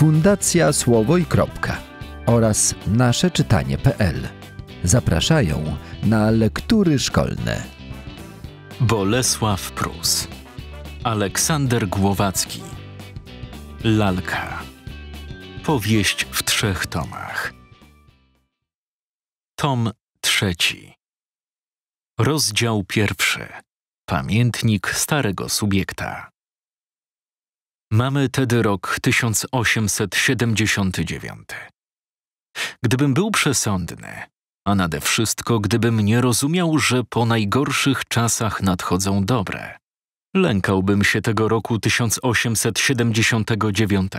Fundacja Słowo i Kropka oraz nasze-czytanie.pl zapraszają na lektury szkolne. Bolesław Prus, Aleksander Głowacki, Lalka. Powieść w trzech tomach. Tom trzeci. Rozdział pierwszy. Pamiętnik starego subiekta. Mamy tedy rok 1879. Gdybym był przesądny, a nade wszystko gdybym nie rozumiał, że po najgorszych czasach nadchodzą dobre, lękałbym się tego roku 1879.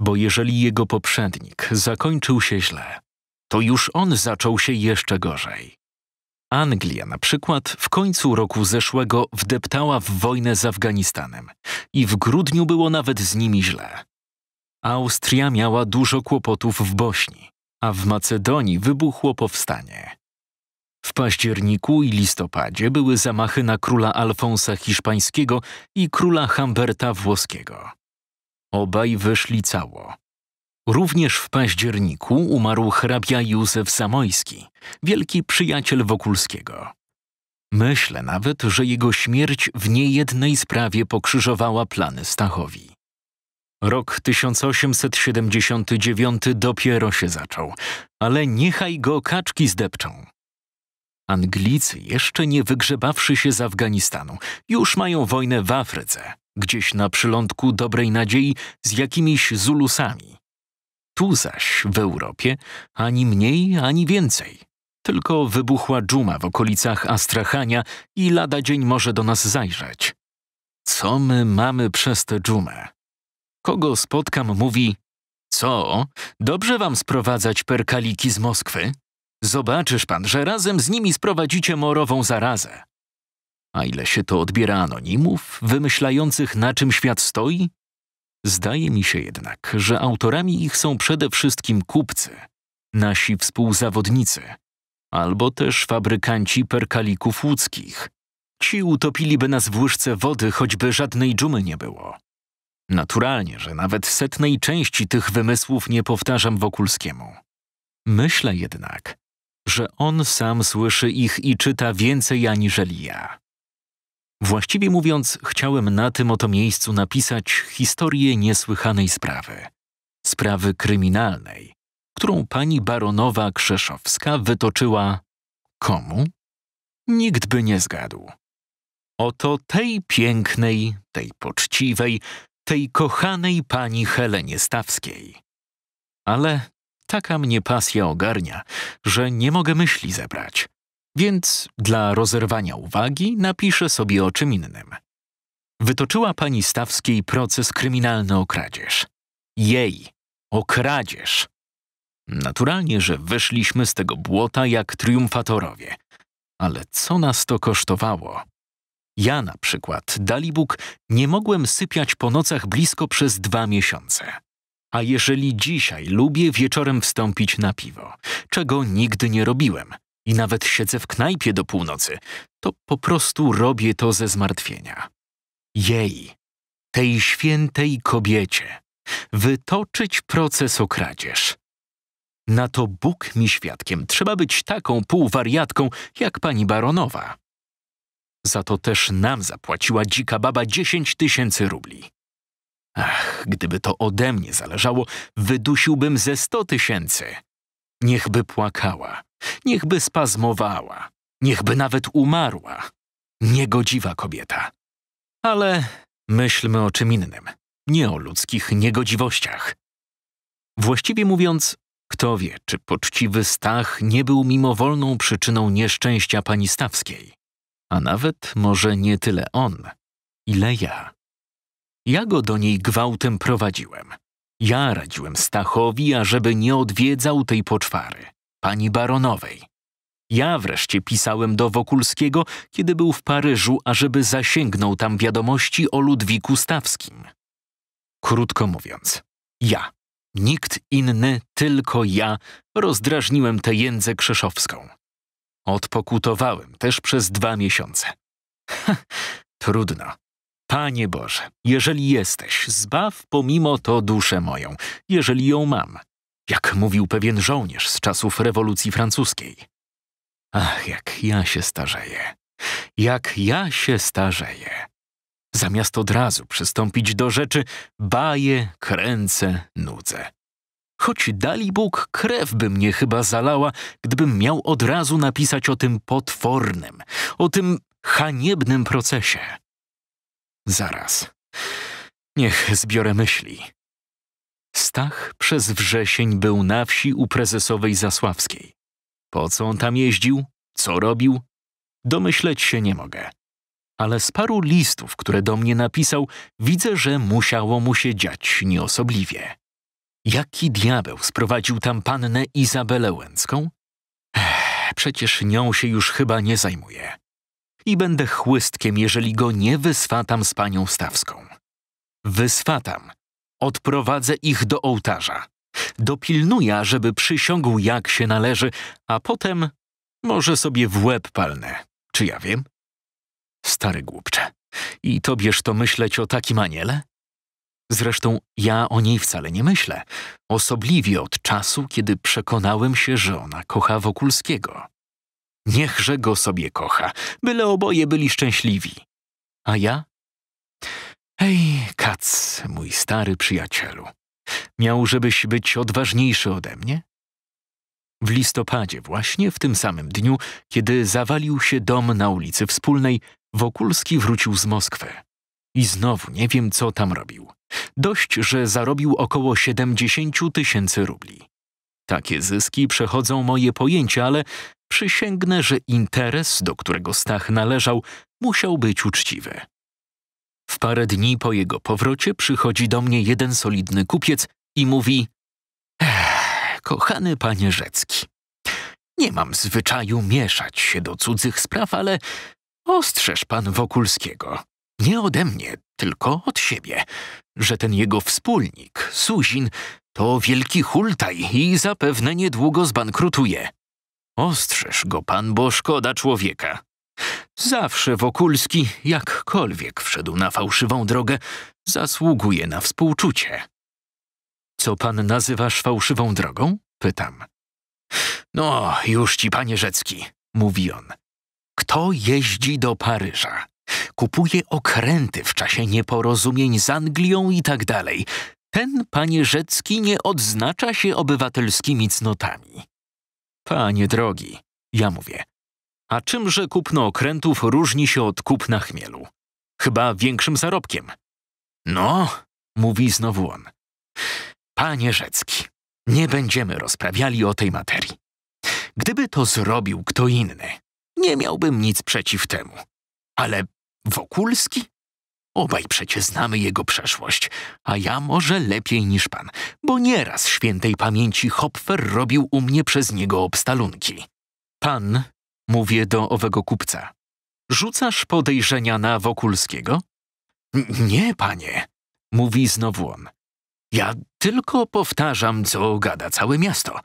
Bo jeżeli jego poprzednik zakończył się źle, to już on zaczął się jeszcze gorzej. Anglia na przykład w końcu roku zeszłego wdeptała w wojnę z Afganistanem i w grudniu było nawet z nimi źle. Austria miała dużo kłopotów w Bośni, a w Macedonii wybuchło powstanie. W październiku i listopadzie były zamachy na króla Alfonsa Hiszpańskiego i króla Humberta Włoskiego. Obaj wyszli cało, Również w październiku umarł hrabia Józef Samojski, wielki przyjaciel Wokulskiego. Myślę nawet, że jego śmierć w niejednej sprawie pokrzyżowała plany Stachowi. Rok 1879 dopiero się zaczął, ale niechaj go kaczki zdepczą. Anglicy, jeszcze nie wygrzebawszy się z Afganistanu, już mają wojnę w Afryce, gdzieś na przylądku dobrej nadziei z jakimiś Zulusami. Tu zaś, w Europie, ani mniej, ani więcej. Tylko wybuchła dżuma w okolicach Astrachania i lada dzień może do nas zajrzeć. Co my mamy przez tę dżumę? Kogo spotkam, mówi Co? Dobrze wam sprowadzać perkaliki z Moskwy? Zobaczysz pan, że razem z nimi sprowadzicie morową zarazę. A ile się to odbiera anonimów, wymyślających na czym świat stoi Zdaje mi się jednak, że autorami ich są przede wszystkim kupcy, nasi współzawodnicy, albo też fabrykanci perkalików łódzkich. Ci utopiliby nas w łyżce wody, choćby żadnej dżumy nie było. Naturalnie, że nawet setnej części tych wymysłów nie powtarzam Wokulskiemu. Myślę jednak, że on sam słyszy ich i czyta więcej aniżeli ja. Właściwie mówiąc, chciałem na tym oto miejscu napisać historię niesłychanej sprawy. Sprawy kryminalnej, którą pani baronowa Krzeszowska wytoczyła komu? Nikt by nie zgadł. Oto tej pięknej, tej poczciwej, tej kochanej pani Helenie Stawskiej. Ale taka mnie pasja ogarnia, że nie mogę myśli zebrać. Więc dla rozerwania uwagi napiszę sobie o czym innym. Wytoczyła pani Stawskiej proces kryminalny o kradzież. Jej, o kradzież. Naturalnie, że wyszliśmy z tego błota jak triumfatorowie. Ale co nas to kosztowało? Ja na przykład, Dalibóg, nie mogłem sypiać po nocach blisko przez dwa miesiące. A jeżeli dzisiaj lubię wieczorem wstąpić na piwo, czego nigdy nie robiłem, i nawet siedzę w knajpie do północy, to po prostu robię to ze zmartwienia. Jej, tej świętej kobiecie, wytoczyć proces o kradzież. Na to Bóg mi świadkiem, trzeba być taką półwariatką jak pani baronowa. Za to też nam zapłaciła dzika baba dziesięć tysięcy rubli. Ach, gdyby to ode mnie zależało, wydusiłbym ze sto tysięcy. Niechby płakała, niechby spazmowała, niechby nawet umarła. Niegodziwa kobieta. Ale myślmy o czym innym, nie o ludzkich niegodziwościach. Właściwie mówiąc, kto wie, czy poczciwy Stach nie był mimowolną przyczyną nieszczęścia pani Stawskiej. A nawet może nie tyle on, ile ja. Ja go do niej gwałtem prowadziłem. Ja radziłem Stachowi, ażeby nie odwiedzał tej poczwary, pani baronowej. Ja wreszcie pisałem do Wokulskiego, kiedy był w Paryżu, ażeby zasięgnął tam wiadomości o Ludwiku Stawskim. Krótko mówiąc, ja, nikt inny, tylko ja, rozdrażniłem tę jędzę krzeszowską. Odpokutowałem też przez dwa miesiące. trudno, Panie Boże, jeżeli jesteś, zbaw pomimo to duszę moją, jeżeli ją mam, jak mówił pewien żołnierz z czasów rewolucji francuskiej. Ach, jak ja się starzeję, jak ja się starzeję. Zamiast od razu przystąpić do rzeczy, baję, kręcę, nudzę. Choć dali Bóg, krew by mnie chyba zalała, gdybym miał od razu napisać o tym potwornym, o tym haniebnym procesie. Zaraz. Niech zbiorę myśli. Stach przez wrzesień był na wsi u prezesowej Zasławskiej. Po co on tam jeździł? Co robił? Domyśleć się nie mogę. Ale z paru listów, które do mnie napisał, widzę, że musiało mu się dziać nieosobliwie. Jaki diabeł sprowadził tam pannę Izabelę Łęcką? Ech, przecież nią się już chyba nie zajmuje i będę chłystkiem, jeżeli go nie wyswatam z panią Stawską. Wyswatam. Odprowadzę ich do ołtarza. Dopilnuję, żeby przysiągł jak się należy, a potem może sobie w łeb palnę. Czy ja wiem? Stary głupcze, i tobież to myśleć o takim aniele? Zresztą ja o niej wcale nie myślę, osobliwie od czasu, kiedy przekonałem się, że ona kocha Wokulskiego. Niechże go sobie kocha, byle oboje byli szczęśliwi. A ja? Hej, Kac, mój stary przyjacielu, miał żebyś być odważniejszy ode mnie? W listopadzie właśnie, w tym samym dniu, kiedy zawalił się dom na ulicy Wspólnej, Wokulski wrócił z Moskwy. I znowu nie wiem, co tam robił. Dość, że zarobił około 70 tysięcy rubli. Takie zyski przechodzą moje pojęcia, ale Przysięgnę, że interes, do którego Stach należał, musiał być uczciwy. W parę dni po jego powrocie przychodzi do mnie jeden solidny kupiec i mówi: Kochany panie Rzecki, nie mam zwyczaju mieszać się do cudzych spraw, ale ostrzeż pan Wokulskiego. Nie ode mnie, tylko od siebie, że ten jego wspólnik, Suzin, to wielki hultaj i zapewne niedługo zbankrutuje. Ostrzeż go pan, bo szkoda człowieka. Zawsze Wokulski, jakkolwiek wszedł na fałszywą drogę, zasługuje na współczucie. Co pan nazywasz fałszywą drogą? Pytam. No, już ci, panie Rzecki, mówi on. Kto jeździ do Paryża? Kupuje okręty w czasie nieporozumień z Anglią i tak dalej. Ten, panie Rzecki, nie odznacza się obywatelskimi cnotami. Panie drogi, ja mówię. A czymże kupno okrętów różni się od kupna chmielu? Chyba większym zarobkiem. No, mówi znowu on. Panie Rzecki, nie będziemy rozprawiali o tej materii. Gdyby to zrobił kto inny, nie miałbym nic przeciw temu. Ale Wokulski? Obaj przecie znamy jego przeszłość, a ja może lepiej niż pan, bo nieraz świętej pamięci Hopfer robił u mnie przez niego obstalunki. Pan, mówię do owego kupca, rzucasz podejrzenia na Wokulskiego? nie, panie, mówi znowu on. Ja tylko powtarzam, co gada całe miasto.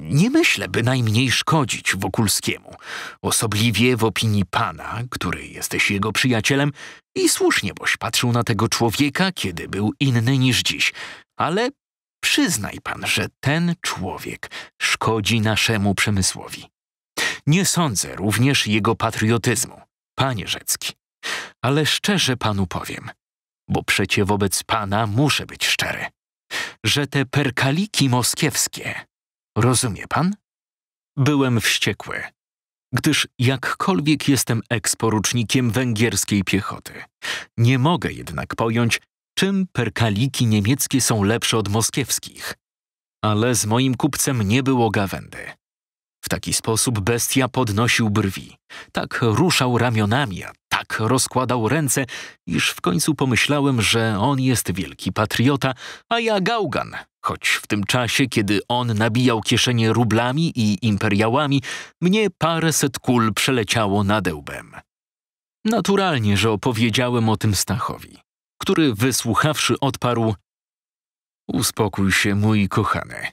Nie myślę, by najmniej szkodzić Wokulskiemu, osobliwie w opinii pana, który jesteś jego przyjacielem i słusznie, boś patrzył na tego człowieka, kiedy był inny niż dziś. Ale przyznaj pan, że ten człowiek szkodzi naszemu przemysłowi. Nie sądzę również jego patriotyzmu, panie Rzecki. Ale szczerze panu powiem, bo przecie wobec pana muszę być szczery, że te perkaliki moskiewskie, rozumie pan? Byłem wściekły, gdyż jakkolwiek jestem eksporucznikiem węgierskiej piechoty. Nie mogę jednak pojąć, czym perkaliki niemieckie są lepsze od moskiewskich. Ale z moim kupcem nie było gawędy. W taki sposób bestia podnosił brwi, tak ruszał ramionami, a tak rozkładał ręce, iż w końcu pomyślałem, że on jest wielki patriota, a ja gałgan, Choć w tym czasie, kiedy on nabijał kieszenie rublami i imperiałami, mnie paręset kul przeleciało nadełbem. Naturalnie, że opowiedziałem o tym Stachowi, który wysłuchawszy odparł Uspokój się, mój kochany.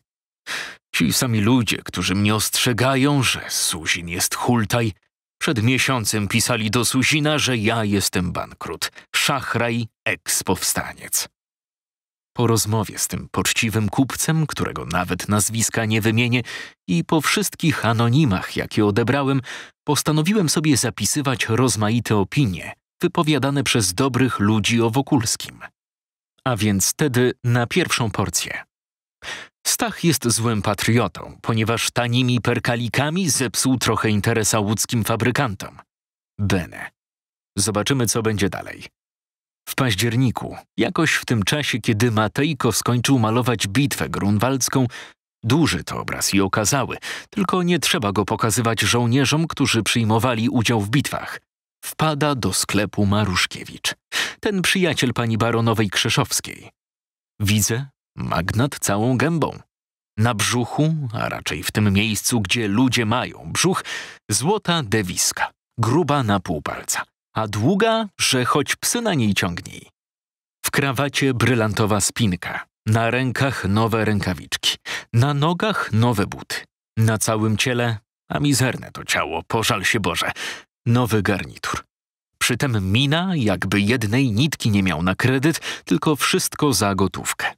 Ci sami ludzie, którzy mnie ostrzegają, że Suzin jest hultaj, przed miesiącem pisali do Suzina, że ja jestem bankrut, szachraj, eks-powstaniec. Po rozmowie z tym poczciwym kupcem, którego nawet nazwiska nie wymienię, i po wszystkich anonimach, jakie odebrałem, postanowiłem sobie zapisywać rozmaite opinie wypowiadane przez dobrych ludzi o Wokulskim. A więc wtedy na pierwszą porcję. Stach jest złym patriotą, ponieważ tanimi perkalikami zepsuł trochę interesa łódzkim fabrykantom. Bene. Zobaczymy, co będzie dalej. W październiku, jakoś w tym czasie, kiedy Matejko skończył malować bitwę grunwaldzką, duży to obraz i okazały, tylko nie trzeba go pokazywać żołnierzom, którzy przyjmowali udział w bitwach. Wpada do sklepu Maruszkiewicz, ten przyjaciel pani baronowej Krzeszowskiej. Widzę, magnat całą gębą. Na brzuchu, a raczej w tym miejscu, gdzie ludzie mają brzuch, złota dewiska, gruba na pół palca a długa, że choć psy na niej ciągnij. W krawacie brylantowa spinka, na rękach nowe rękawiczki, na nogach nowe buty, na całym ciele, a mizerne to ciało, pożal się Boże, nowy garnitur. Przytem mina, jakby jednej nitki nie miał na kredyt, tylko wszystko za gotówkę.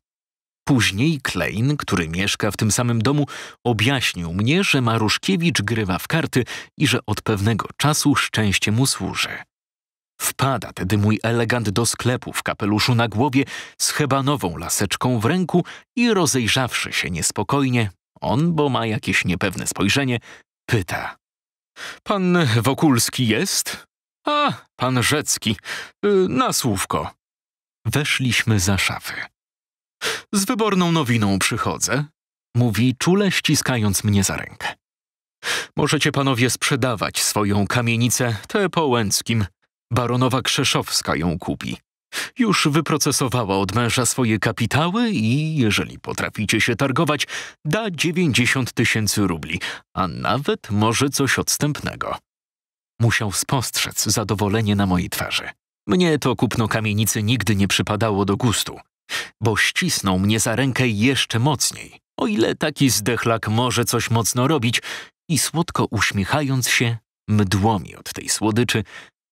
Później Klein, który mieszka w tym samym domu, objaśnił mnie, że Maruszkiewicz grywa w karty i że od pewnego czasu szczęście mu służy. Wpada tedy mój elegant do sklepu w kapeluszu na głowie z hebanową laseczką w ręku i rozejrzawszy się niespokojnie, on, bo ma jakieś niepewne spojrzenie, pyta. Pan Wokulski jest? A, pan Rzecki. Y, na słówko. Weszliśmy za szafy. Z wyborną nowiną przychodzę, mówi czule ściskając mnie za rękę. Możecie panowie sprzedawać swoją kamienicę, tę po Łęckim. Baronowa Krzeszowska ją kupi. Już wyprocesowała od męża swoje kapitały i, jeżeli potraficie się targować, da 90 tysięcy rubli, a nawet może coś odstępnego. Musiał spostrzec zadowolenie na mojej twarzy. Mnie to kupno kamienicy nigdy nie przypadało do gustu, bo ścisnął mnie za rękę jeszcze mocniej, o ile taki zdechlak może coś mocno robić i słodko uśmiechając się, mdło mi od tej słodyczy,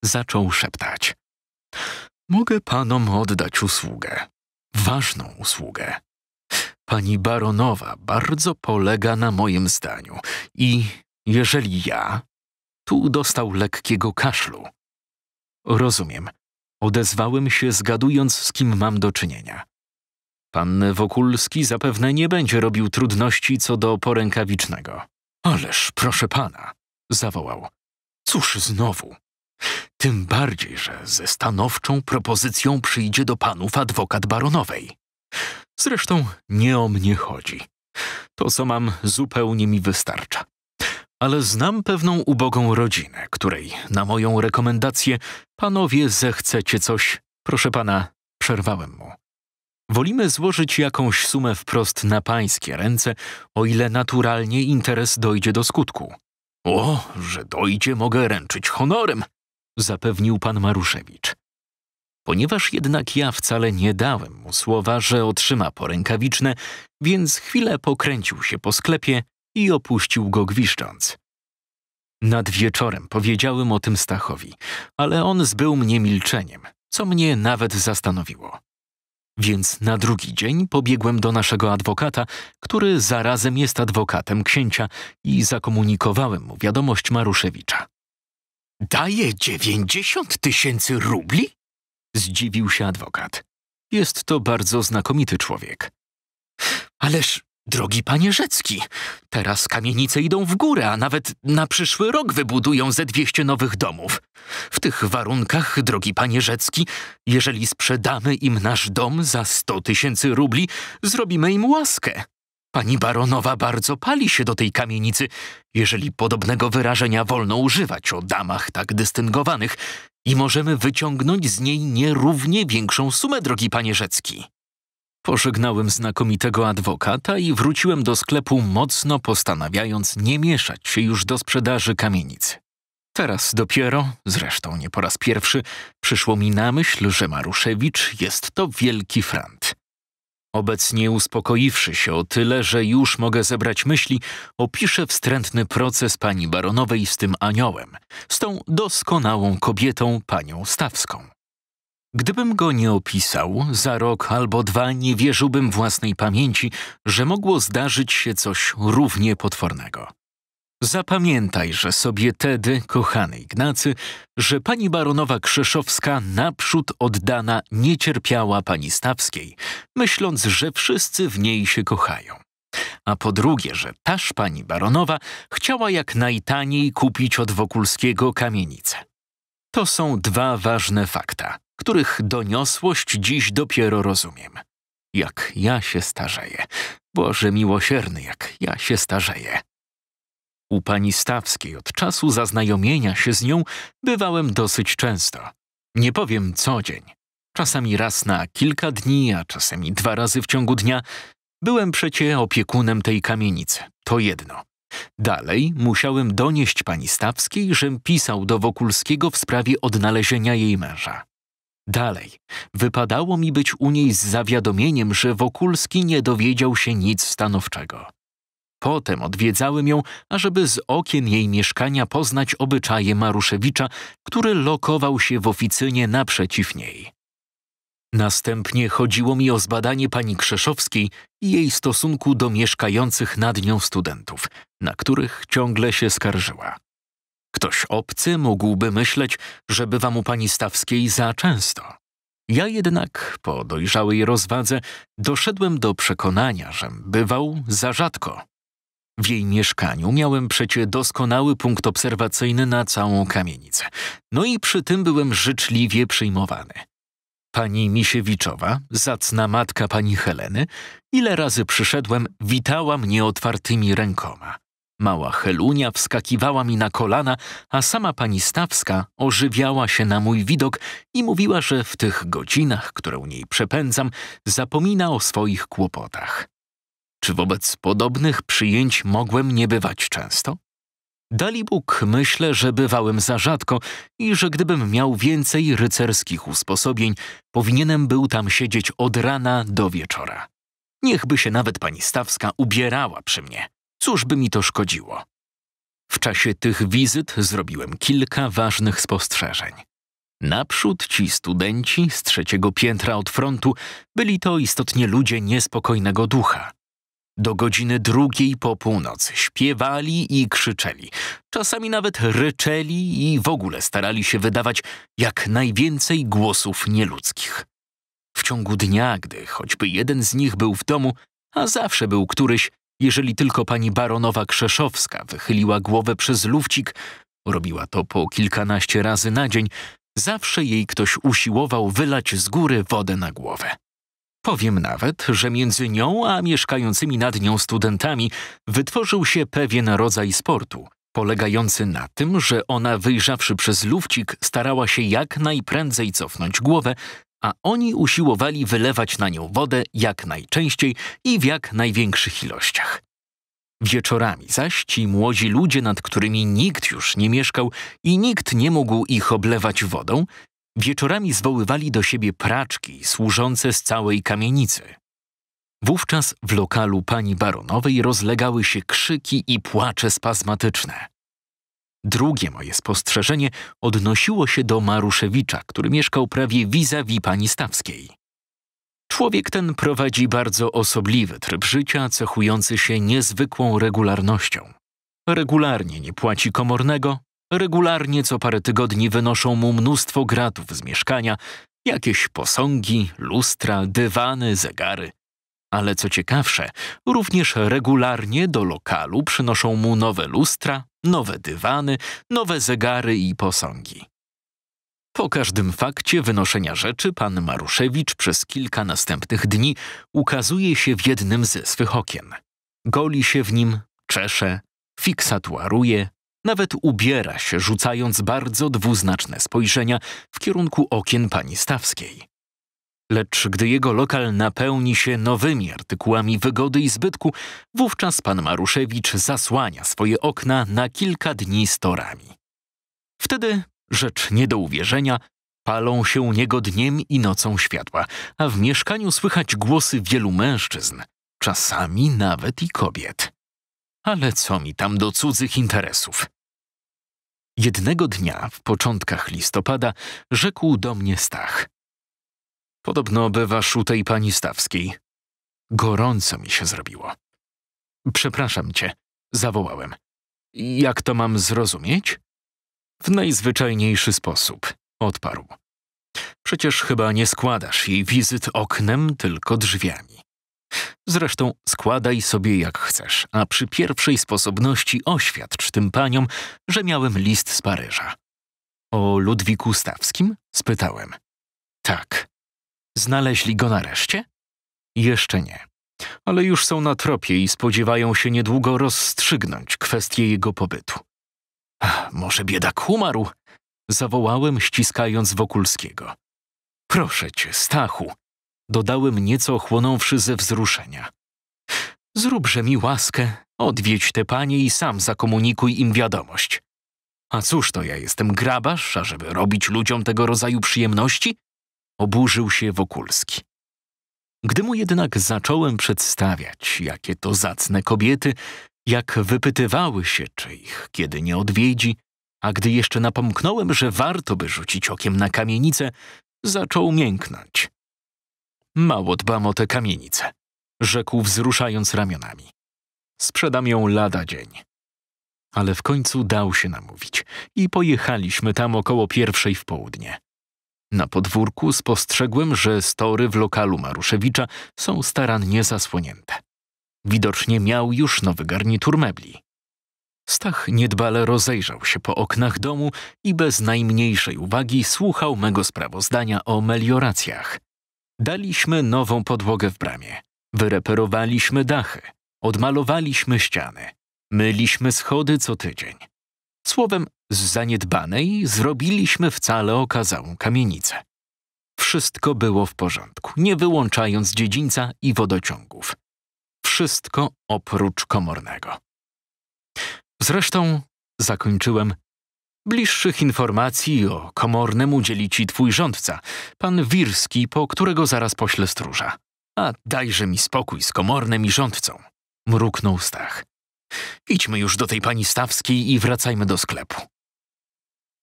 zaczął szeptać. Mogę panom oddać usługę. Ważną usługę. Pani baronowa bardzo polega na moim zdaniu i jeżeli ja... Tu dostał lekkiego kaszlu. Rozumiem. Odezwałem się, zgadując, z kim mam do czynienia. Pan Wokulski zapewne nie będzie robił trudności co do porękawicznego. Ależ, proszę pana, zawołał. Cóż znowu? Tym bardziej, że ze stanowczą propozycją przyjdzie do panów adwokat baronowej. Zresztą nie o mnie chodzi. To, co mam, zupełnie mi wystarcza. Ale znam pewną ubogą rodzinę, której na moją rekomendację panowie zechcecie coś. Proszę pana, przerwałem mu. Wolimy złożyć jakąś sumę wprost na pańskie ręce, o ile naturalnie interes dojdzie do skutku. O, że dojdzie, mogę ręczyć honorem, zapewnił pan Maruszewicz. Ponieważ jednak ja wcale nie dałem mu słowa, że otrzyma porękawiczne, więc chwilę pokręcił się po sklepie i opuścił go gwiszcząc. Nad wieczorem powiedziałem o tym Stachowi, ale on zbył mnie milczeniem, co mnie nawet zastanowiło. Więc na drugi dzień pobiegłem do naszego adwokata, który zarazem jest adwokatem księcia i zakomunikowałem mu wiadomość Maruszewicza. Daje dziewięćdziesiąt tysięcy rubli? Zdziwił się adwokat. Jest to bardzo znakomity człowiek. Ależ, drogi panie Rzecki, teraz kamienice idą w górę, a nawet na przyszły rok wybudują ze dwieście nowych domów. W tych warunkach, drogi panie Rzecki, jeżeli sprzedamy im nasz dom za sto tysięcy rubli, zrobimy im łaskę. Pani baronowa bardzo pali się do tej kamienicy, jeżeli podobnego wyrażenia wolno używać o damach tak dystyngowanych i możemy wyciągnąć z niej nierównie większą sumę, drogi panie Rzecki. Pożegnałem znakomitego adwokata i wróciłem do sklepu mocno postanawiając nie mieszać się już do sprzedaży kamienic. Teraz dopiero, zresztą nie po raz pierwszy, przyszło mi na myśl, że Maruszewicz jest to wielki frant. Obecnie uspokoiwszy się o tyle, że już mogę zebrać myśli, opiszę wstrętny proces pani baronowej z tym aniołem, z tą doskonałą kobietą, panią Stawską. Gdybym go nie opisał, za rok albo dwa nie wierzyłbym własnej pamięci, że mogło zdarzyć się coś równie potwornego. Zapamiętaj, że sobie tedy, kochany Ignacy, że pani baronowa Krzeszowska naprzód oddana nie cierpiała pani Stawskiej, myśląc, że wszyscy w niej się kochają. A po drugie, że taż pani baronowa chciała jak najtaniej kupić od Wokulskiego kamienicę. To są dwa ważne fakta, których doniosłość dziś dopiero rozumiem. Jak ja się starzeję. Boże miłosierny, jak ja się starzeję. U pani Stawskiej od czasu zaznajomienia się z nią bywałem dosyć często. Nie powiem co dzień. Czasami raz na kilka dni, a czasami dwa razy w ciągu dnia. Byłem przecie opiekunem tej kamienicy. To jedno. Dalej musiałem donieść pani Stawskiej, żem pisał do Wokulskiego w sprawie odnalezienia jej męża. Dalej, wypadało mi być u niej z zawiadomieniem, że Wokulski nie dowiedział się nic stanowczego. Potem odwiedzałem ją, ażeby z okien jej mieszkania poznać obyczaje Maruszewicza, który lokował się w oficynie naprzeciw niej. Następnie chodziło mi o zbadanie pani Krzeszowskiej i jej stosunku do mieszkających nad nią studentów, na których ciągle się skarżyła. Ktoś obcy mógłby myśleć, że bywam u pani Stawskiej za często. Ja jednak, po dojrzałej rozwadze, doszedłem do przekonania, że bywał za rzadko w jej mieszkaniu. Miałem przecie doskonały punkt obserwacyjny na całą kamienicę. No i przy tym byłem życzliwie przyjmowany. Pani Misiewiczowa, zacna matka pani Heleny, ile razy przyszedłem, witała mnie otwartymi rękoma. Mała Helunia wskakiwała mi na kolana, a sama pani Stawska ożywiała się na mój widok i mówiła, że w tych godzinach, które u niej przepędzam, zapomina o swoich kłopotach. Czy wobec podobnych przyjęć mogłem nie bywać często? Dalibóg myślę, że bywałem za rzadko i że gdybym miał więcej rycerskich usposobień, powinienem był tam siedzieć od rana do wieczora. Niechby się nawet pani Stawska ubierała przy mnie. Cóż by mi to szkodziło? W czasie tych wizyt zrobiłem kilka ważnych spostrzeżeń. Naprzód ci studenci z trzeciego piętra od frontu byli to istotnie ludzie niespokojnego ducha do godziny drugiej po północy śpiewali i krzyczeli, czasami nawet ryczeli i w ogóle starali się wydawać jak najwięcej głosów nieludzkich. W ciągu dnia, gdy choćby jeden z nich był w domu, a zawsze był któryś, jeżeli tylko pani baronowa Krzeszowska wychyliła głowę przez lufcik, robiła to po kilkanaście razy na dzień, zawsze jej ktoś usiłował wylać z góry wodę na głowę. Powiem nawet, że między nią a mieszkającymi nad nią studentami wytworzył się pewien rodzaj sportu, polegający na tym, że ona wyjrzawszy przez lufcik starała się jak najprędzej cofnąć głowę, a oni usiłowali wylewać na nią wodę jak najczęściej i w jak największych ilościach. Wieczorami zaś ci młodzi ludzie, nad którymi nikt już nie mieszkał i nikt nie mógł ich oblewać wodą, Wieczorami zwoływali do siebie praczki służące z całej kamienicy. Wówczas w lokalu pani baronowej rozlegały się krzyki i płacze spazmatyczne. Drugie moje spostrzeżenie odnosiło się do Maruszewicza, który mieszkał prawie vis-a-vis pani Stawskiej. Człowiek ten prowadzi bardzo osobliwy tryb życia, cechujący się niezwykłą regularnością. Regularnie nie płaci komornego, Regularnie co parę tygodni wynoszą mu mnóstwo gratów z mieszkania, jakieś posągi, lustra, dywany, zegary. Ale co ciekawsze, również regularnie do lokalu przynoszą mu nowe lustra, nowe dywany, nowe zegary i posągi. Po każdym fakcie wynoszenia rzeczy pan Maruszewicz przez kilka następnych dni ukazuje się w jednym ze swych okien. Goli się w nim, czesze, fiksatuaruje, nawet ubiera się, rzucając bardzo dwuznaczne spojrzenia w kierunku okien pani Stawskiej. Lecz gdy jego lokal napełni się nowymi artykułami wygody i zbytku, wówczas pan Maruszewicz zasłania swoje okna na kilka dni storami. Wtedy, rzecz nie do uwierzenia, palą się u niego dniem i nocą światła, a w mieszkaniu słychać głosy wielu mężczyzn, czasami nawet i kobiet. Ale co mi tam do cudzych interesów? Jednego dnia, w początkach listopada, rzekł do mnie Stach. Podobno bywasz u tej pani Stawskiej. Gorąco mi się zrobiło. Przepraszam cię, zawołałem. Jak to mam zrozumieć? W najzwyczajniejszy sposób, odparł. Przecież chyba nie składasz jej wizyt oknem, tylko drzwiami. Zresztą składaj sobie jak chcesz, a przy pierwszej sposobności oświadcz tym paniom, że miałem list z Paryża. O Ludwiku Stawskim? spytałem. Tak. Znaleźli go nareszcie? Jeszcze nie. Ale już są na tropie i spodziewają się niedługo rozstrzygnąć kwestię jego pobytu. Ach, może biedak umarł? Zawołałem, ściskając Wokulskiego. Proszę cię, Stachu, dodałem nieco ochłonąwszy ze wzruszenia. Zróbże mi łaskę, odwiedź te panie i sam zakomunikuj im wiadomość. A cóż to ja jestem grabarz, ażeby robić ludziom tego rodzaju przyjemności? Oburzył się Wokulski. Gdy mu jednak zacząłem przedstawiać, jakie to zacne kobiety, jak wypytywały się, czy ich kiedy nie odwiedzi, a gdy jeszcze napomknąłem, że warto by rzucić okiem na kamienicę, zaczął mięknąć. Mało dbam o te kamienice, rzekł wzruszając ramionami. Sprzedam ją lada dzień. Ale w końcu dał się namówić i pojechaliśmy tam około pierwszej w południe. Na podwórku spostrzegłem, że story w lokalu Maruszewicza są starannie zasłonięte. Widocznie miał już nowy garnitur mebli. Stach niedbale rozejrzał się po oknach domu i bez najmniejszej uwagi słuchał mego sprawozdania o melioracjach. Daliśmy nową podłogę w bramie. Wyreperowaliśmy dachy. Odmalowaliśmy ściany. Myliśmy schody co tydzień. Słowem, z zaniedbanej zrobiliśmy wcale okazałą kamienicę. Wszystko było w porządku, nie wyłączając dziedzińca i wodociągów. Wszystko oprócz komornego. Zresztą zakończyłem Bliższych informacji o komornem udzieli ci twój rządca, pan Wirski, po którego zaraz poślę stróża. A dajże mi spokój z komornem i rządcą, mruknął Stach. Idźmy już do tej pani Stawskiej i wracajmy do sklepu.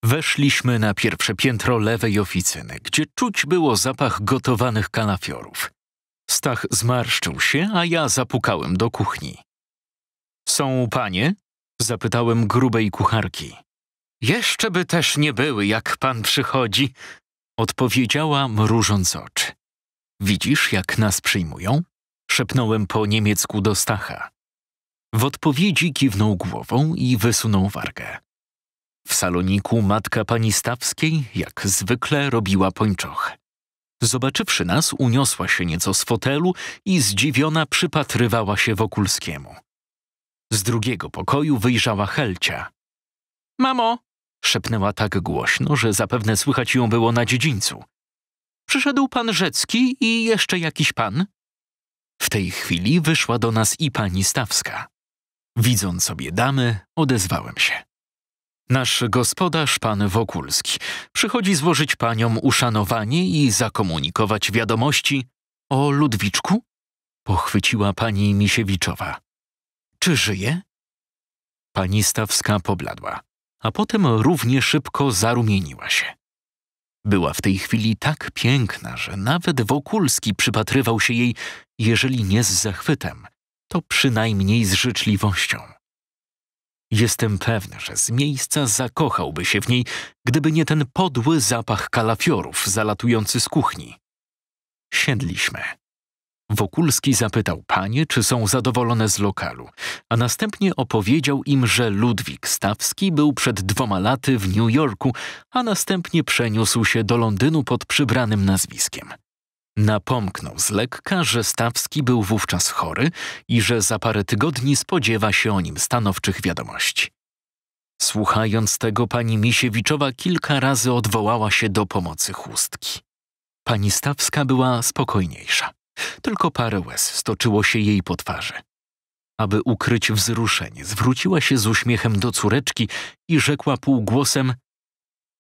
Weszliśmy na pierwsze piętro lewej oficyny, gdzie czuć było zapach gotowanych kanafiorów. Stach zmarszczył się, a ja zapukałem do kuchni. Są panie? Zapytałem grubej kucharki. Jeszcze by też nie były, jak pan przychodzi, odpowiedziała mrużąc oczy. Widzisz, jak nas przyjmują? Szepnąłem po niemiecku do Stacha. W odpowiedzi kiwnął głową i wysunął wargę. W saloniku matka pani Stawskiej, jak zwykle, robiła pończoch. Zobaczywszy nas, uniosła się nieco z fotelu i zdziwiona przypatrywała się Wokulskiemu. Z drugiego pokoju wyjrzała Helcia. Mamo, Szepnęła tak głośno, że zapewne słychać ją było na dziedzińcu. Przyszedł pan Rzecki i jeszcze jakiś pan? W tej chwili wyszła do nas i pani Stawska. Widząc sobie damy, odezwałem się. Nasz gospodarz, pan Wokulski, przychodzi złożyć paniom uszanowanie i zakomunikować wiadomości o Ludwiczku? Pochwyciła pani Misiewiczowa. Czy żyje? Pani Stawska pobladła a potem równie szybko zarumieniła się. Była w tej chwili tak piękna, że nawet Wokulski przypatrywał się jej, jeżeli nie z zachwytem, to przynajmniej z życzliwością. Jestem pewny, że z miejsca zakochałby się w niej, gdyby nie ten podły zapach kalafiorów zalatujący z kuchni. Siedliśmy, Wokulski zapytał panie, czy są zadowolone z lokalu, a następnie opowiedział im, że Ludwik Stawski był przed dwoma laty w New Jorku, a następnie przeniósł się do Londynu pod przybranym nazwiskiem. Napomknął z lekka, że Stawski był wówczas chory i że za parę tygodni spodziewa się o nim stanowczych wiadomości. Słuchając tego, pani Misiewiczowa kilka razy odwołała się do pomocy chustki. Pani Stawska była spokojniejsza. Tylko parę łez stoczyło się jej po twarzy. Aby ukryć wzruszenie, zwróciła się z uśmiechem do córeczki i rzekła półgłosem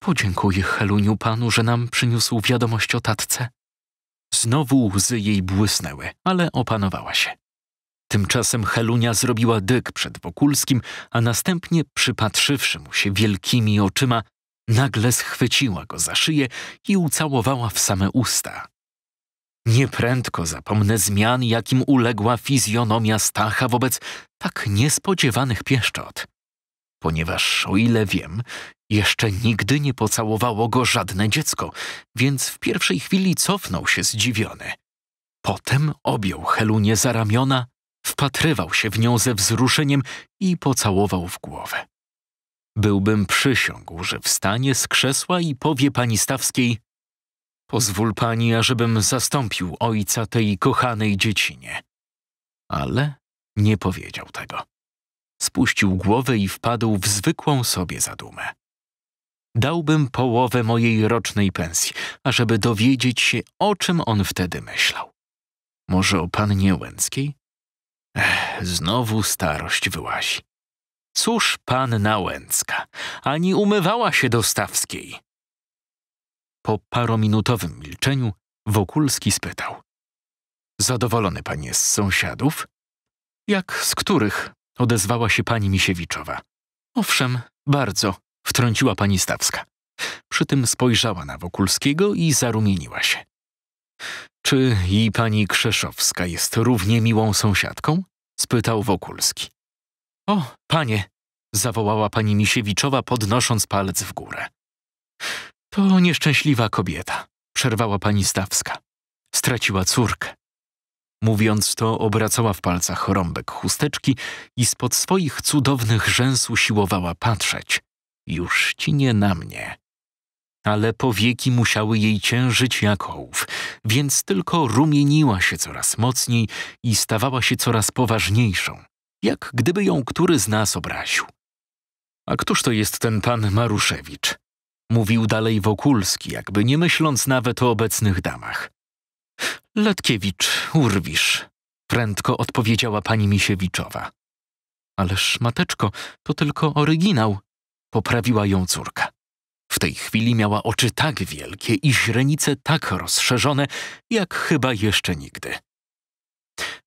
Podziękuję Heluniu panu, że nam przyniósł wiadomość o tatce. Znowu łzy jej błysnęły, ale opanowała się. Tymczasem Helunia zrobiła dyk przed Wokulskim, a następnie, przypatrzywszy mu się wielkimi oczyma, nagle schwyciła go za szyję i ucałowała w same usta. Nieprędko zapomnę zmian, jakim uległa fizjonomia Stacha wobec tak niespodziewanych pieszczot. Ponieważ, o ile wiem, jeszcze nigdy nie pocałowało go żadne dziecko, więc w pierwszej chwili cofnął się zdziwiony. Potem objął Helunię za ramiona, wpatrywał się w nią ze wzruszeniem i pocałował w głowę. Byłbym przysiągł, że wstanie z krzesła i powie pani Stawskiej Pozwól pani, ażebym zastąpił ojca tej kochanej dziecinie. Ale nie powiedział tego. Spuścił głowę i wpadł w zwykłą sobie zadumę. Dałbym połowę mojej rocznej pensji, ażeby dowiedzieć się, o czym on wtedy myślał. Może o pannie Łęckiej? Ech, znowu starość wyłazi. Cóż panna Łęcka, ani umywała się do Stawskiej. Po parominutowym milczeniu Wokulski spytał. Zadowolony pan jest z sąsiadów? Jak z których? odezwała się pani Misiewiczowa. Owszem, bardzo, wtrąciła pani Stawska. Przy tym spojrzała na Wokulskiego i zarumieniła się. Czy i pani Krzeszowska jest równie miłą sąsiadką? spytał Wokulski. O, panie, zawołała pani Misiewiczowa, podnosząc palec w górę. To nieszczęśliwa kobieta, przerwała pani Stawska. Straciła córkę. Mówiąc to, obracała w palcach rąbek chusteczki i spod swoich cudownych rzęs usiłowała patrzeć. Już ci nie na mnie. Ale powieki musiały jej ciężyć jak ołów, więc tylko rumieniła się coraz mocniej i stawała się coraz poważniejszą, jak gdyby ją który z nas obraził. A któż to jest ten pan Maruszewicz? Mówił dalej Wokulski, jakby nie myśląc nawet o obecnych damach. Letkiewicz, urwisz, prędko odpowiedziała pani Misiewiczowa. Ależ, mateczko, to tylko oryginał, poprawiła ją córka. W tej chwili miała oczy tak wielkie i źrenice tak rozszerzone, jak chyba jeszcze nigdy.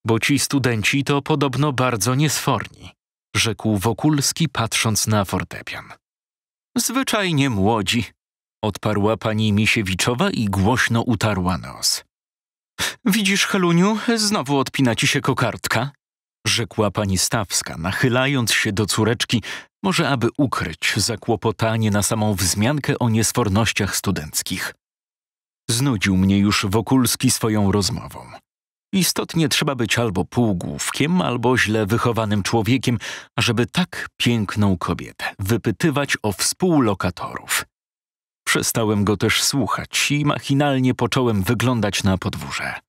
Bo ci studenci to podobno bardzo niesforni, rzekł Wokulski patrząc na fortepian. Zwyczajnie młodzi, odparła pani Misiewiczowa i głośno utarła nos. Widzisz, Heluniu, znowu odpina ci się kokardka, rzekła pani Stawska, nachylając się do córeczki, może aby ukryć zakłopotanie na samą wzmiankę o niesfornościach studenckich. Znudził mnie już Wokulski swoją rozmową. Istotnie trzeba być albo półgłówkiem, albo źle wychowanym człowiekiem, żeby tak piękną kobietę wypytywać o współlokatorów. Przestałem go też słuchać i machinalnie począłem wyglądać na podwórze.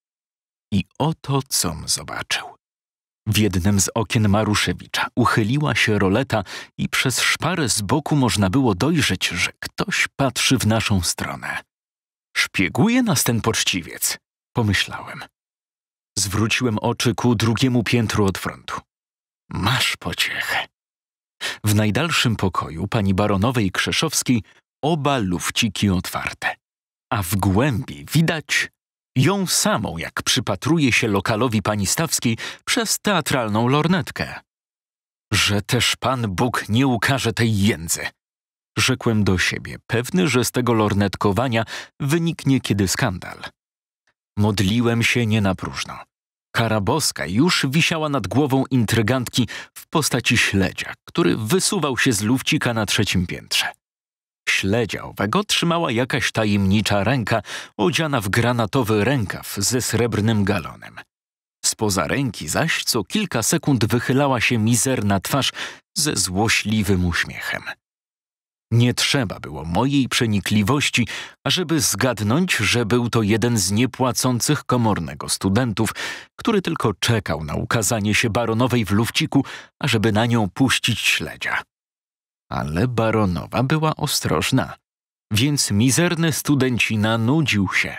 I oto com zobaczył. W jednym z okien Maruszewicza uchyliła się roleta i przez szparę z boku można było dojrzeć, że ktoś patrzy w naszą stronę. Szpieguje nas ten poczciwiec, pomyślałem. Zwróciłem oczy ku drugiemu piętru od frontu. Masz pociechę. W najdalszym pokoju pani baronowej Krzeszowskiej oba lufciki otwarte, a w głębi widać ją samą, jak przypatruje się lokalowi pani Stawskiej przez teatralną lornetkę. Że też Pan Bóg nie ukaże tej jędzy. Rzekłem do siebie, pewny, że z tego lornetkowania wyniknie kiedy skandal. Modliłem się nie na próżno. Kara boska już wisiała nad głową intrygantki w postaci śledzia, który wysuwał się z lufcika na trzecim piętrze. Śledzia owego trzymała jakaś tajemnicza ręka odziana w granatowy rękaw ze srebrnym galonem. Spoza ręki zaś co kilka sekund wychylała się mizerna twarz ze złośliwym uśmiechem. Nie trzeba było mojej przenikliwości, ażeby zgadnąć, że był to jeden z niepłacących komornego studentów, który tylko czekał na ukazanie się baronowej w lufciku, ażeby na nią puścić śledzia. Ale baronowa była ostrożna, więc mizerny studencina nudził się.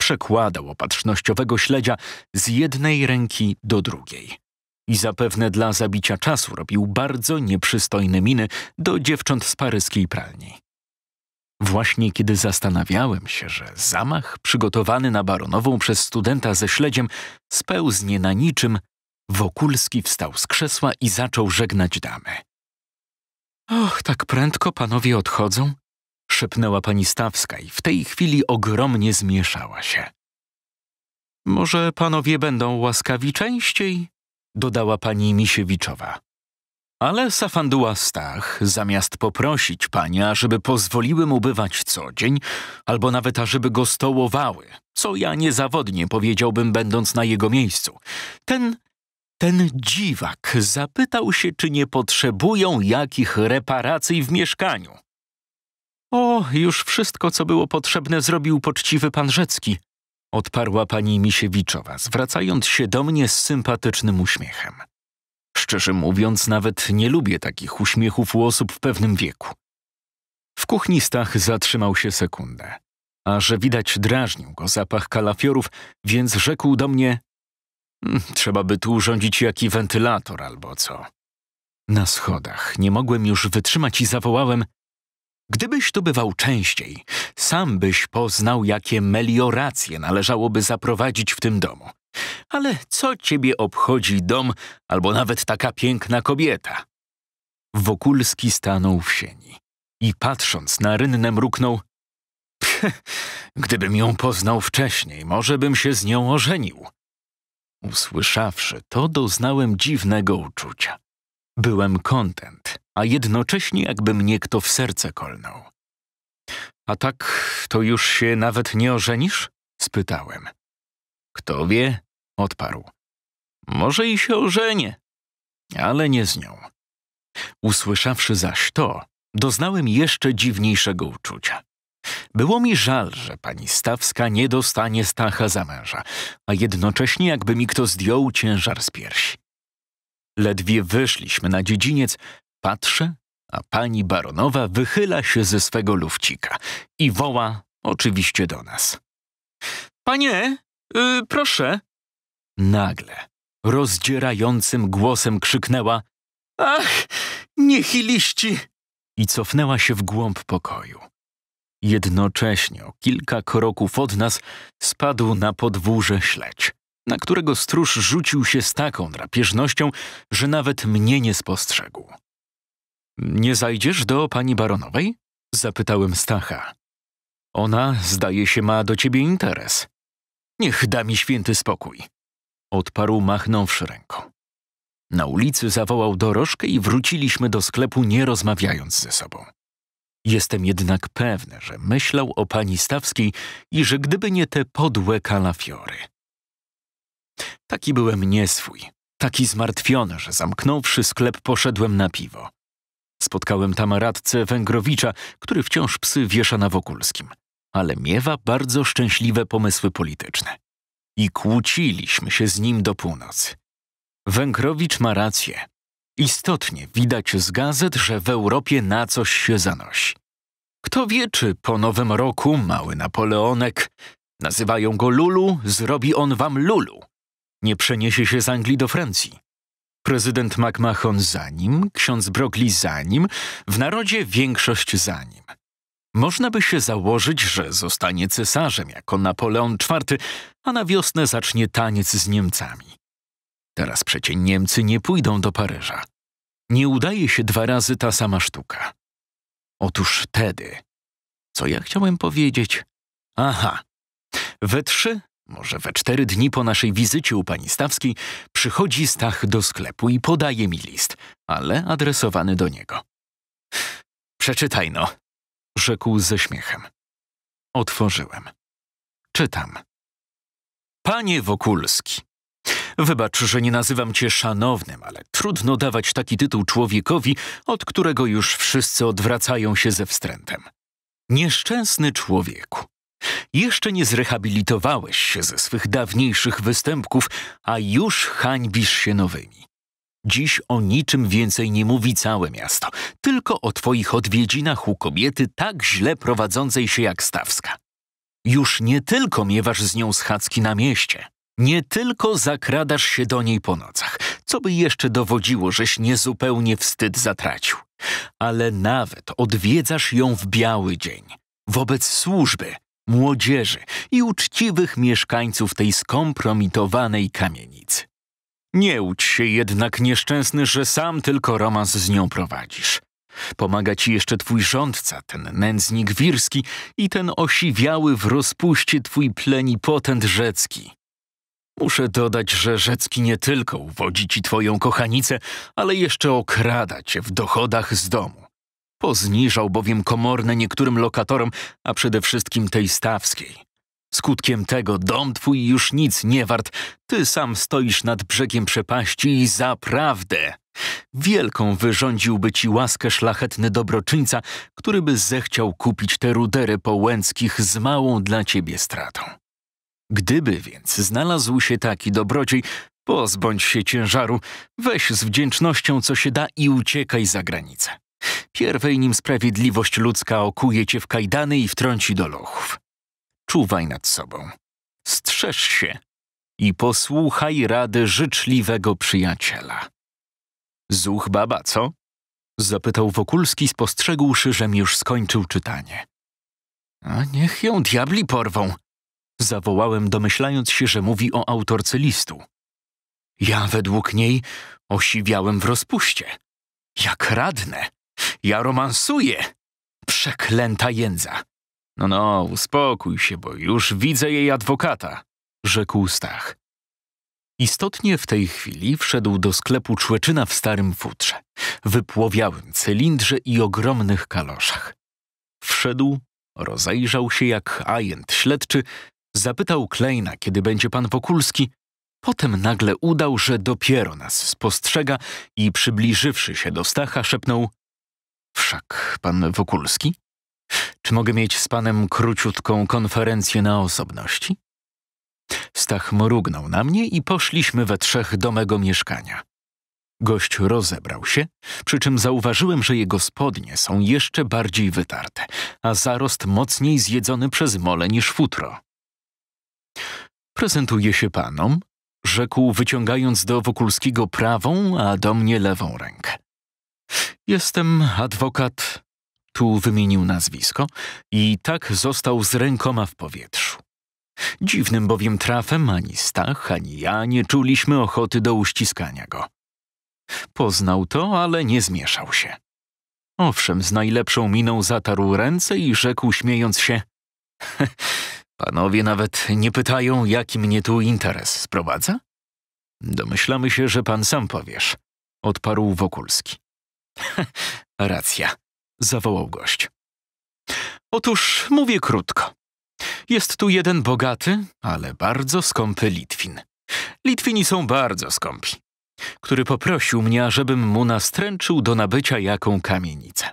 Przekładał opatrznościowego śledzia z jednej ręki do drugiej i zapewne dla zabicia czasu robił bardzo nieprzystojne miny do dziewcząt z paryskiej pralni. Właśnie kiedy zastanawiałem się, że zamach przygotowany na baronową przez studenta ze śledziem spełznie na niczym, Wokulski wstał z krzesła i zaczął żegnać damy. Och, tak prędko panowie odchodzą? szepnęła pani Stawska i w tej chwili ogromnie zmieszała się. Może panowie będą łaskawi częściej? dodała pani Misiewiczowa. Ale Safanduła Stach, zamiast poprosić pania, żeby pozwoliły mu bywać co dzień, albo nawet ażeby go stołowały, co ja niezawodnie powiedziałbym będąc na jego miejscu, ten, ten dziwak zapytał się, czy nie potrzebują jakich reparacji w mieszkaniu. O, już wszystko, co było potrzebne, zrobił poczciwy pan Rzecki, odparła pani Misiewiczowa, zwracając się do mnie z sympatycznym uśmiechem. Szczerze mówiąc, nawet nie lubię takich uśmiechów u osób w pewnym wieku. W kuchni Stach zatrzymał się sekundę, a że widać drażnił go zapach kalafiorów, więc rzekł do mnie mm, Trzeba by tu urządzić jaki wentylator albo co. Na schodach nie mogłem już wytrzymać i zawołałem Gdybyś tu bywał częściej, sam byś poznał, jakie melioracje należałoby zaprowadzić w tym domu. Ale co ciebie obchodzi dom albo nawet taka piękna kobieta? Wokulski stanął w sieni i patrząc na rynnę mruknął Gdybym ją poznał wcześniej, może bym się z nią ożenił. Usłyszawszy to, doznałem dziwnego uczucia. Byłem kontent a jednocześnie jakby mnie kto w serce kolnął. A tak to już się nawet nie ożenisz? spytałem. Kto wie, odparł. Może i się ożenię, ale nie z nią. Usłyszawszy zaś to, doznałem jeszcze dziwniejszego uczucia. Było mi żal, że pani Stawska nie dostanie Stacha za męża, a jednocześnie jakby mi kto zdjął ciężar z piersi. Ledwie wyszliśmy na dziedziniec, Patrzę, a pani baronowa wychyla się ze swego lufcika i woła oczywiście do nas. Panie, yy, proszę. Nagle, rozdzierającym głosem krzyknęła Ach, niechiliści! I cofnęła się w głąb pokoju. Jednocześnie o kilka kroków od nas spadł na podwórze śledź, na którego stróż rzucił się z taką drapieżnością, że nawet mnie nie spostrzegł. Nie zajdziesz do pani baronowej? Zapytałem Stacha. Ona, zdaje się, ma do ciebie interes. Niech da mi święty spokój. Odparł machnąwszy ręką. Na ulicy zawołał dorożkę i wróciliśmy do sklepu, nie rozmawiając ze sobą. Jestem jednak pewny, że myślał o pani Stawskiej i że gdyby nie te podłe kalafiory. Taki byłem nieswój, taki zmartwiony, że zamknąwszy sklep poszedłem na piwo. Spotkałem tam radcę Węgrowicza, który wciąż psy wiesza na Wokulskim, ale miewa bardzo szczęśliwe pomysły polityczne. I kłóciliśmy się z nim do północy. Węgrowicz ma rację. Istotnie widać z gazet, że w Europie na coś się zanosi. Kto wie, czy po nowym roku mały Napoleonek, nazywają go Lulu, zrobi on wam Lulu. Nie przeniesie się z Anglii do Francji prezydent McMahon za nim, ksiądz Brogli za nim, w narodzie większość za nim. Można by się założyć, że zostanie cesarzem jako Napoleon IV, a na wiosnę zacznie taniec z Niemcami. Teraz przecie Niemcy nie pójdą do Paryża. Nie udaje się dwa razy ta sama sztuka. Otóż wtedy, co ja chciałem powiedzieć? Aha, we trzy może we cztery dni po naszej wizycie u pani Stawskiej przychodzi Stach do sklepu i podaje mi list, ale adresowany do niego. Przeczytaj no, rzekł ze śmiechem. Otworzyłem. Czytam. Panie Wokulski, wybacz, że nie nazywam cię szanownym, ale trudno dawać taki tytuł człowiekowi, od którego już wszyscy odwracają się ze wstrętem. Nieszczęsny człowieku. Jeszcze nie zrehabilitowałeś się ze swych dawniejszych występków, a już hańbisz się nowymi. Dziś o niczym więcej nie mówi całe miasto, tylko o twoich odwiedzinach u kobiety tak źle prowadzącej się jak Stawska. Już nie tylko miewasz z nią schadzki na mieście, nie tylko zakradasz się do niej po nocach, co by jeszcze dowodziło, żeś niezupełnie wstyd zatracił, ale nawet odwiedzasz ją w biały dzień, wobec służby, młodzieży i uczciwych mieszkańców tej skompromitowanej kamienicy. Nie łudź się jednak nieszczęsny, że sam tylko romans z nią prowadzisz. Pomaga ci jeszcze twój rządca, ten nędznik wirski i ten osiwiały w rozpuście twój plenipotent rzecki. Muszę dodać, że Rzecki nie tylko uwodzi ci twoją kochanicę, ale jeszcze okrada cię w dochodach z domu. Pozniżał bowiem komorne niektórym lokatorom, a przede wszystkim tej stawskiej. Skutkiem tego dom twój już nic nie wart, ty sam stoisz nad brzegiem przepaści i zaprawdę. Wielką wyrządziłby ci łaskę szlachetny dobroczyńca, który by zechciał kupić te rudery połęckich z małą dla ciebie stratą. Gdyby więc znalazł się taki dobrodziej, pozbądź się ciężaru, weź z wdzięcznością co się da i uciekaj za granicę. Pierwej nim sprawiedliwość ludzka okuje cię w kajdany i wtrąci do lochów. Czuwaj nad sobą. Strzeż się i posłuchaj rady życzliwego przyjaciela. Zuch baba, co? Zapytał Wokulski, spostrzegłszy, żem już skończył czytanie. A niech ją diabli porwą! Zawołałem, domyślając się, że mówi o autorce listu. Ja według niej osiwiałem w rozpuście. Jak radne! Ja romansuję! Przeklęta jędza! No no, uspokój się, bo już widzę jej adwokata, rzekł Stach. Istotnie w tej chwili wszedł do sklepu człeczyna w starym futrze, wypłowiałym cylindrze i ogromnych kaloszach. Wszedł, rozejrzał się jak ajent śledczy, zapytał Kleina, kiedy będzie pan Wokulski, potem nagle udał, że dopiero nas spostrzega i przybliżywszy się do Stacha szepnął Wszak pan Wokulski? Czy mogę mieć z panem króciutką konferencję na osobności? Stach mrugnął na mnie i poszliśmy we trzech do mego mieszkania. Gość rozebrał się, przy czym zauważyłem, że jego spodnie są jeszcze bardziej wytarte, a zarost mocniej zjedzony przez mole niż futro. Prezentuje się panom, rzekł, wyciągając do Wokulskiego prawą, a do mnie lewą rękę. Jestem adwokat. Tu wymienił nazwisko i tak został z rękoma w powietrzu. Dziwnym bowiem trafem ani Stach, ani ja nie czuliśmy ochoty do uściskania go. Poznał to, ale nie zmieszał się. Owszem, z najlepszą miną zatarł ręce i rzekł śmiejąc się Panowie nawet nie pytają, jaki mnie tu interes sprowadza? Domyślamy się, że pan sam powiesz, odparł Wokulski. Racja, zawołał gość. Otóż mówię krótko. Jest tu jeden bogaty, ale bardzo skąpy Litwin. Litwini są bardzo skąpi, który poprosił mnie, ażebym mu nastręczył do nabycia jaką kamienicę.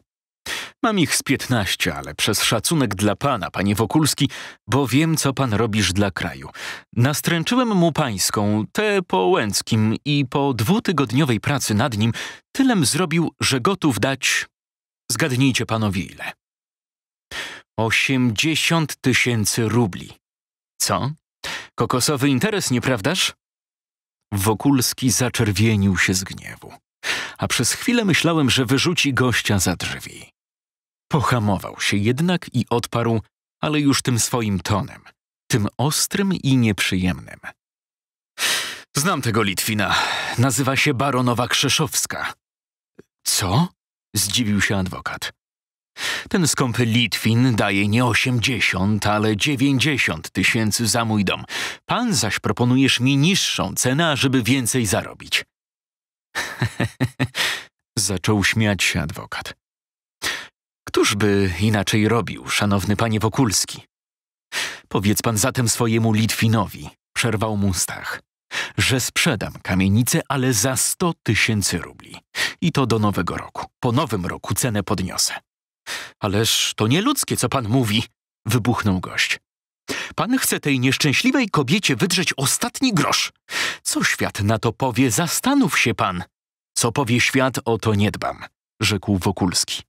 Mam ich z piętnaście, ale przez szacunek dla pana, panie Wokulski, bo wiem, co pan robisz dla kraju. Nastręczyłem mu pańską, tę po Łęckim i po dwutygodniowej pracy nad nim tylem zrobił, że gotów dać... Zgadnijcie panowie ile. Osiemdziesiąt tysięcy rubli. Co? Kokosowy interes, nieprawdaż? Wokulski zaczerwienił się z gniewu, a przez chwilę myślałem, że wyrzuci gościa za drzwi. Pohamował się jednak i odparł, ale już tym swoim tonem, tym ostrym i nieprzyjemnym. Znam tego Litwina. Nazywa się baronowa Krzeszowska. Co? Zdziwił się adwokat. Ten skąpy Litwin daje nie osiemdziesiąt, ale dziewięćdziesiąt tysięcy za mój dom. Pan zaś proponujesz mi niższą cenę, żeby więcej zarobić. Zaczął śmiać się adwokat. Któż by inaczej robił, szanowny panie Wokulski? Powiedz pan zatem swojemu Litwinowi, przerwał mu Stach, że sprzedam kamienicę, ale za sto tysięcy rubli. I to do nowego roku. Po nowym roku cenę podniosę. Ależ to nieludzkie, co pan mówi, wybuchnął gość. Pan chce tej nieszczęśliwej kobiecie wydrzeć ostatni grosz. Co świat na to powie, zastanów się pan. Co powie świat, o to nie dbam, rzekł Wokulski.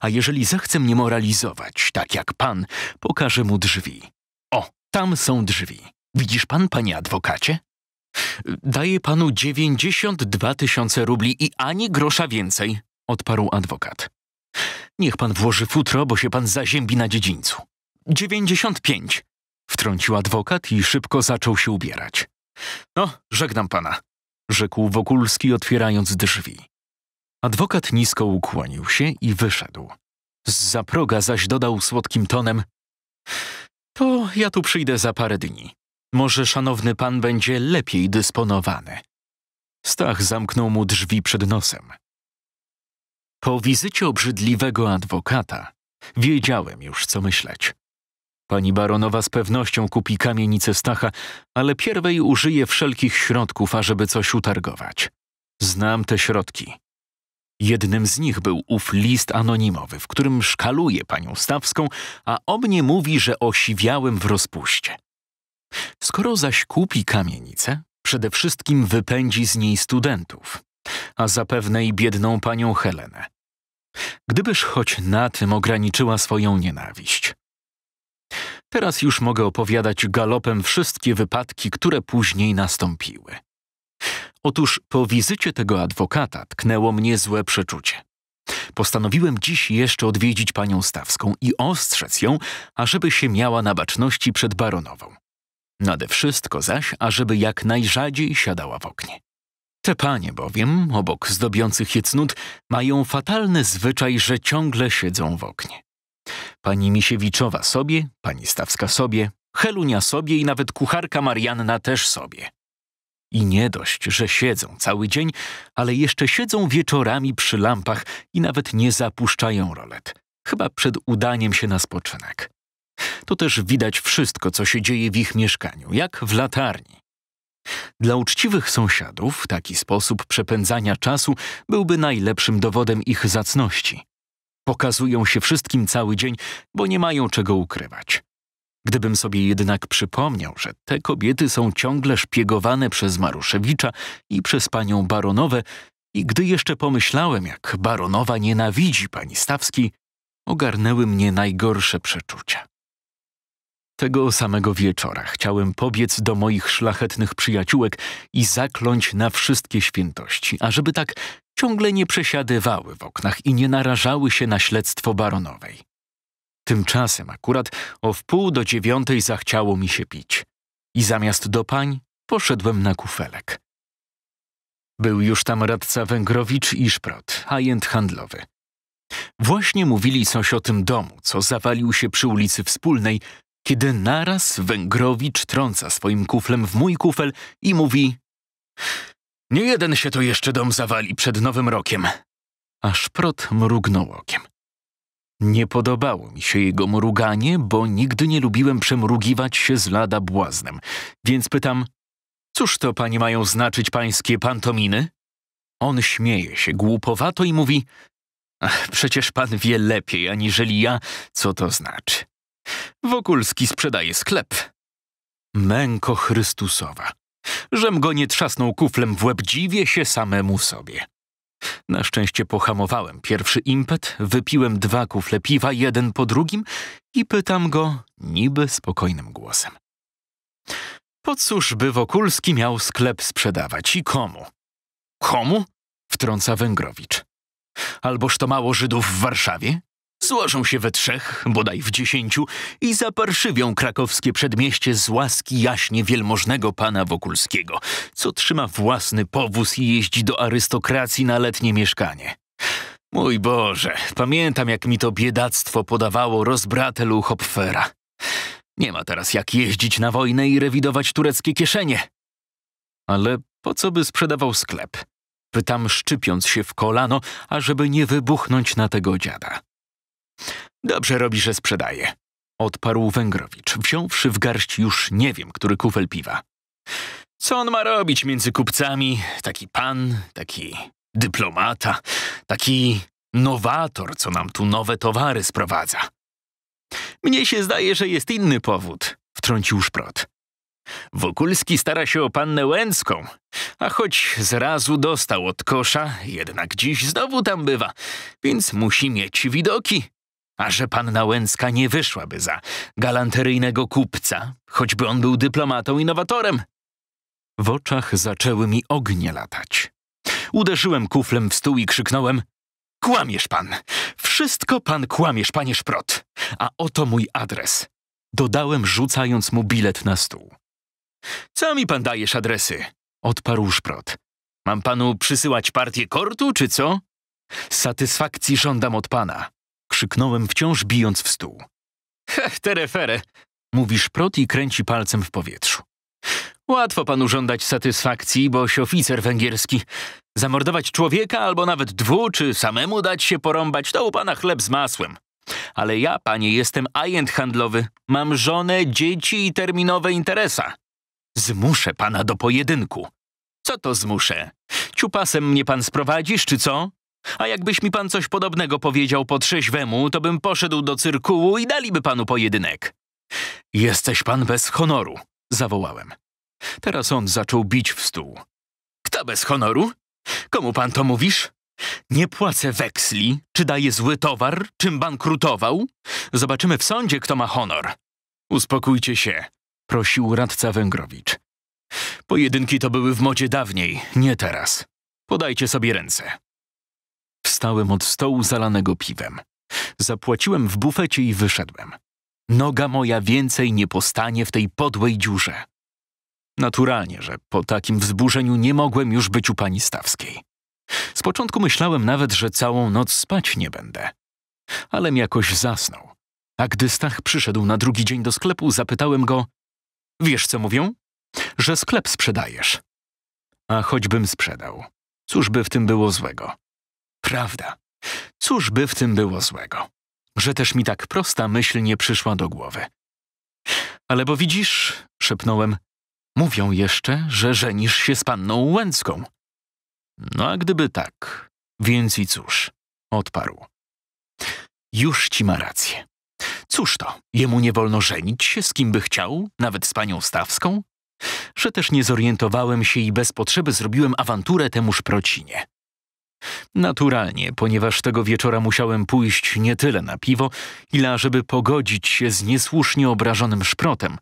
A jeżeli zechce mnie moralizować, tak jak pan, pokażę mu drzwi. O, tam są drzwi. Widzisz pan, panie adwokacie? Daję panu 92 tysiące rubli i ani grosza więcej, odparł adwokat. Niech pan włoży futro, bo się pan zaziębi na dziedzińcu. 95, wtrącił adwokat i szybko zaczął się ubierać. No, żegnam pana, rzekł Wokulski, otwierając drzwi. Adwokat nisko ukłonił się i wyszedł. Z zaproga zaś dodał słodkim tonem: To ja tu przyjdę za parę dni. Może szanowny pan będzie lepiej dysponowany. Stach zamknął mu drzwi przed nosem. Po wizycie obrzydliwego adwokata wiedziałem już, co myśleć. Pani baronowa z pewnością kupi kamienicę Stacha, ale pierwej użyje wszelkich środków, ażeby coś utargować. Znam te środki. Jednym z nich był ów list anonimowy, w którym szkaluje panią Stawską, a o mnie mówi, że osiwiałem w rozpuście. Skoro zaś kupi kamienicę, przede wszystkim wypędzi z niej studentów, a zapewne i biedną panią Helenę. Gdybyż choć na tym ograniczyła swoją nienawiść. Teraz już mogę opowiadać galopem wszystkie wypadki, które później nastąpiły. Otóż po wizycie tego adwokata tknęło mnie złe przeczucie. Postanowiłem dziś jeszcze odwiedzić panią Stawską i ostrzec ją, ażeby się miała na baczności przed baronową. Nade wszystko zaś, ażeby jak najrzadziej siadała w oknie. Te panie bowiem, obok zdobiących je cnót, mają fatalny zwyczaj, że ciągle siedzą w oknie. Pani Misiewiczowa sobie, pani Stawska sobie, Helunia sobie i nawet kucharka Marianna też sobie. I nie dość, że siedzą cały dzień, ale jeszcze siedzą wieczorami przy lampach i nawet nie zapuszczają rolet, chyba przed udaniem się na spoczynek. To też widać wszystko, co się dzieje w ich mieszkaniu, jak w latarni. Dla uczciwych sąsiadów taki sposób przepędzania czasu byłby najlepszym dowodem ich zacności. Pokazują się wszystkim cały dzień, bo nie mają czego ukrywać. Gdybym sobie jednak przypomniał, że te kobiety są ciągle szpiegowane przez Maruszewicza i przez panią Baronowę, i gdy jeszcze pomyślałem, jak Baronowa nienawidzi pani Stawski, ogarnęły mnie najgorsze przeczucia. Tego samego wieczora chciałem pobiec do moich szlachetnych przyjaciółek i zakląć na wszystkie świętości, ażeby tak ciągle nie przesiadywały w oknach i nie narażały się na śledztwo baronowej. Tymczasem akurat o wpół do dziewiątej zachciało mi się pić. I zamiast do pań poszedłem na kufelek. Był już tam radca Węgrowicz i Szprot, ajent handlowy. Właśnie mówili coś o tym domu, co zawalił się przy ulicy Wspólnej, kiedy naraz Węgrowicz trąca swoim kuflem w mój kufel i mówi nie jeden się to jeszcze dom zawali przed nowym rokiem. A Szprot mrugnął okiem. Nie podobało mi się jego mruganie, bo nigdy nie lubiłem przemrugiwać się z lada błaznem. Więc pytam, cóż to pani mają znaczyć pańskie pantominy? On śmieje się głupowato i mówi, przecież pan wie lepiej aniżeli ja, co to znaczy. Wokulski sprzedaje sklep. Męko Chrystusowa. Żem go nie trzasnął kuflem w łeb, dziwię się samemu sobie. Na szczęście pohamowałem pierwszy impet, wypiłem dwa kufle piwa, jeden po drugim i pytam go niby spokojnym głosem. Po cóż by Wokulski miał sklep sprzedawać i komu? Komu? Wtrąca Węgrowicz. Alboż to mało Żydów w Warszawie? Złożą się we trzech, bodaj w dziesięciu i zaparszywią krakowskie przedmieście z łaski jaśnie wielmożnego pana Wokulskiego, co trzyma własny powóz i jeździ do arystokracji na letnie mieszkanie. Mój Boże, pamiętam jak mi to biedactwo podawało rozbratelu Hopfera. Nie ma teraz jak jeździć na wojnę i rewidować tureckie kieszenie. Ale po co by sprzedawał sklep? Pytam szczypiąc się w kolano, ażeby nie wybuchnąć na tego dziada. Dobrze robi, że sprzedaje. Odparł Węgrowicz, wziąwszy w garść już nie wiem, który kufel piwa. Co on ma robić między kupcami? Taki pan, taki dyplomata, taki nowator, co nam tu nowe towary sprowadza. Mnie się zdaje, że jest inny powód, wtrącił Szprot. Wokulski stara się o pannę Łęcką, a choć zrazu dostał od kosza, jednak dziś znowu tam bywa, więc musi mieć widoki a że panna Łęcka nie wyszłaby za galanteryjnego kupca, choćby on był dyplomatą i nowatorem. W oczach zaczęły mi ognie latać. Uderzyłem kuflem w stół i krzyknąłem – Kłamiesz pan! Wszystko pan kłamiesz, panie Szprot! A oto mój adres. Dodałem, rzucając mu bilet na stół. Co mi pan dajesz adresy? Odparł Szprot. Mam panu przysyłać partię kortu, czy co? Satysfakcji żądam od pana krzyknąłem, wciąż bijąc w stół. Heh, terefere, mówi szprot i kręci palcem w powietrzu. Łatwo panu żądać satysfakcji, boś oficer węgierski. Zamordować człowieka albo nawet dwu, czy samemu dać się porąbać, to u pana chleb z masłem. Ale ja, panie, jestem agent handlowy. Mam żonę, dzieci i terminowe interesa. Zmuszę pana do pojedynku. Co to zmuszę? Ciupasem mnie pan sprowadzisz, czy co? A jakbyś mi pan coś podobnego powiedział po trzeźwemu, to bym poszedł do cyrkułu i daliby panu pojedynek. Jesteś pan bez honoru, zawołałem. Teraz on zaczął bić w stół. Kto bez honoru? Komu pan to mówisz? Nie płacę weksli, czy daję zły towar, czym bankrutował? Zobaczymy w sądzie, kto ma honor. Uspokójcie się, prosił radca Węgrowicz. Pojedynki to były w modzie dawniej, nie teraz. Podajcie sobie ręce. Wstałem od stołu zalanego piwem. Zapłaciłem w bufecie i wyszedłem. Noga moja więcej nie postanie w tej podłej dziurze. Naturalnie, że po takim wzburzeniu nie mogłem już być u pani Stawskiej. Z początku myślałem nawet, że całą noc spać nie będę. Alem jakoś zasnął. A gdy Stach przyszedł na drugi dzień do sklepu, zapytałem go: Wiesz co mówią? Że sklep sprzedajesz. A choćbym sprzedał. Cóż by w tym było złego? prawda. Cóż by w tym było złego? Że też mi tak prosta myśl nie przyszła do głowy. Ale bo widzisz, szepnąłem, mówią jeszcze, że żenisz się z panną Łęcką. No a gdyby tak, więc i cóż, odparł. Już ci ma rację. Cóż to, jemu nie wolno żenić się z kim by chciał, nawet z panią Stawską? Że też nie zorientowałem się i bez potrzeby zrobiłem awanturę temuż procinie. Naturalnie, ponieważ tego wieczora musiałem pójść nie tyle na piwo, ile żeby pogodzić się z niesłusznie obrażonym szprotem,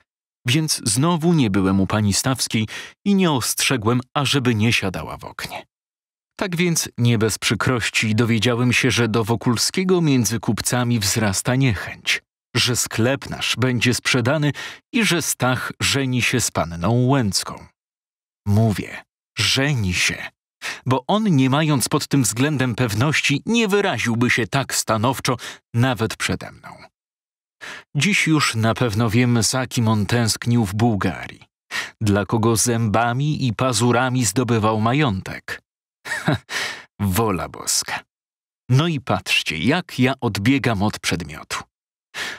więc znowu nie byłem u pani Stawskiej i nie ostrzegłem, ażeby nie siadała w oknie. Tak więc nie bez przykrości dowiedziałem się, że do Wokulskiego między kupcami wzrasta niechęć, że sklep nasz będzie sprzedany i że Stach żeni się z panną Łęcką. Mówię, żeni się bo on, nie mając pod tym względem pewności, nie wyraziłby się tak stanowczo nawet przede mną. Dziś już na pewno wiem, za kim on tęsknił w Bułgarii, dla kogo zębami i pazurami zdobywał majątek. wola boska. No i patrzcie, jak ja odbiegam od przedmiotu.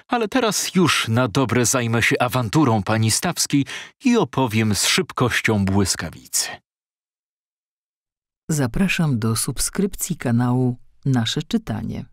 Ale teraz już na dobre zajmę się awanturą pani Stawskiej i opowiem z szybkością błyskawicy. Zapraszam do subskrypcji kanału Nasze Czytanie.